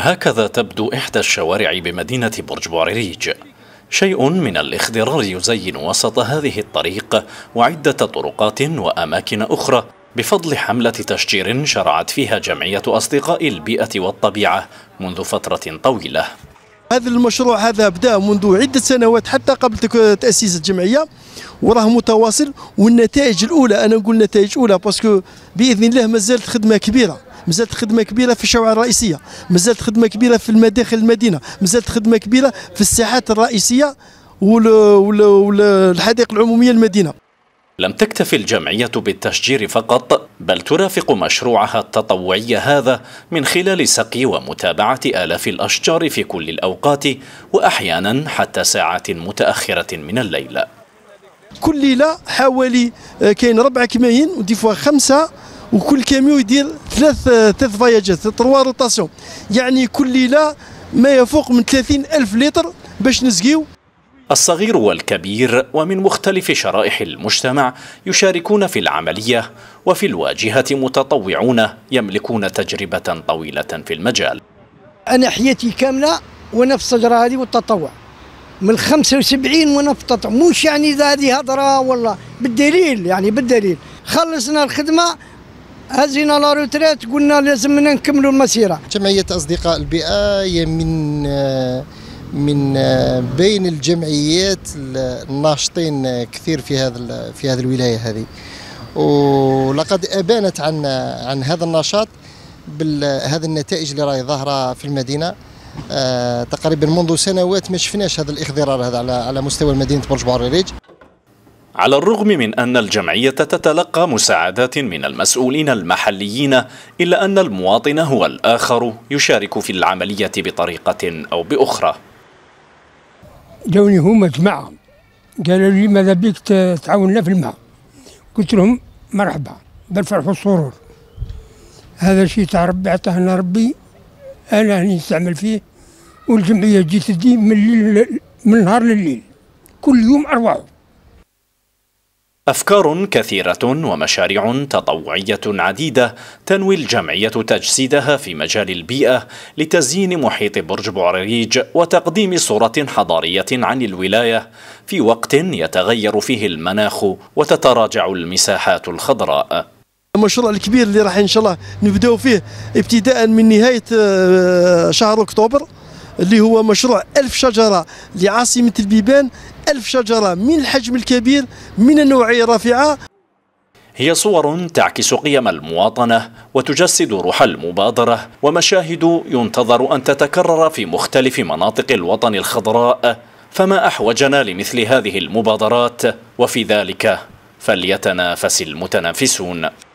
هكذا تبدو إحدى الشوارع بمدينة برج بوعريج شيء من الاخضرار يزين وسط هذه الطريق وعدة طرقات وأماكن أخرى بفضل حملة تشجير شرعت فيها جمعية أصدقاء البيئة والطبيعة منذ فترة طويلة هذا المشروع هذا بدا منذ عده سنوات حتى قبل تاسيس الجمعيه وراه متواصل والنتائج الاولى انا نقول نتائج اولى باسكو باذن الله ما زالت خدمه كبيره مازالت خدمه كبيره في الشوارع الرئيسيه مازالت خدمه كبيره في المداخل المدينه مازالت خدمه كبيره في الساحات الرئيسيه والحدائق العموميه المدينه لم تكتفي الجمعية بالتشجير فقط بل ترافق مشروعها التطوعي هذا من خلال سقي ومتابعة آلاف الأشجار في كل الأوقات وأحيانا حتى ساعات متأخرة من الليل كل ليلة حوالي آه، كاين ربع كمين وديفوا خمسة وكل كاميو يدير ثلاث آه، ثلاث فياجات تروا روتاسيون يعني كل ليله ما يفوق من 30 ألف لتر باش نسقيو الصغير والكبير ومن مختلف شرائح المجتمع يشاركون في العملية وفي الواجهة متطوعون يملكون تجربة طويلة في المجال أنا حياتي كاملة وأنا في الشجرة هذه والتطوع من 75 وأنا في التطوع مش يعني هذه هضرة والله بالدليل يعني بالدليل خلصنا الخدمة هزينا لا روتريت قلنا لازمنا نكملوا المسيره جمعيه اصدقاء البيئه هي من من بين الجمعيات الناشطين كثير في هذا في هذه الولايه هذه ولقد ابانت عن عن هذا النشاط بهذه النتائج اللي راهي ظاهره في المدينه آه، تقريبا منذ سنوات ما شفناش هذا الاخضرار هذا على على مستوى مدينه برج بوعريريج على الرغم من أن الجمعية تتلقى مساعدات من المسؤولين المحليين إلا أن المواطن هو الآخر يشارك في العملية بطريقة أو بأخرى جوني هما جماعة قالوا لي ماذا بك تعاوننا في الماء قلت لهم مرحبا بالفرح والسرور هذا شيء تاع ربي عطاهنا لنا ربي انا هني نستعمل فيه والجمعيه تجي تدي من الليل من النهار لليل كل يوم 24 أفكار كثيرة ومشاريع تطوعية عديدة تنوي الجمعية تجسيدها في مجال البيئة لتزيين محيط برج بعريج وتقديم صورة حضارية عن الولاية في وقت يتغير فيه المناخ وتتراجع المساحات الخضراء المشروع الكبير اللي راح إن شاء الله نبداو فيه ابتداء من نهاية آه، شهر أكتوبر اللي هو مشروع ألف شجرة لعاصمة البيبان ألف شجرة من الحجم الكبير من النوعية الرافعة هي صور تعكس قيم المواطنة وتجسد روح المبادرة ومشاهد ينتظر أن تتكرر في مختلف مناطق الوطن الخضراء فما أحوجنا لمثل هذه المبادرات وفي ذلك فليتنافس المتنافسون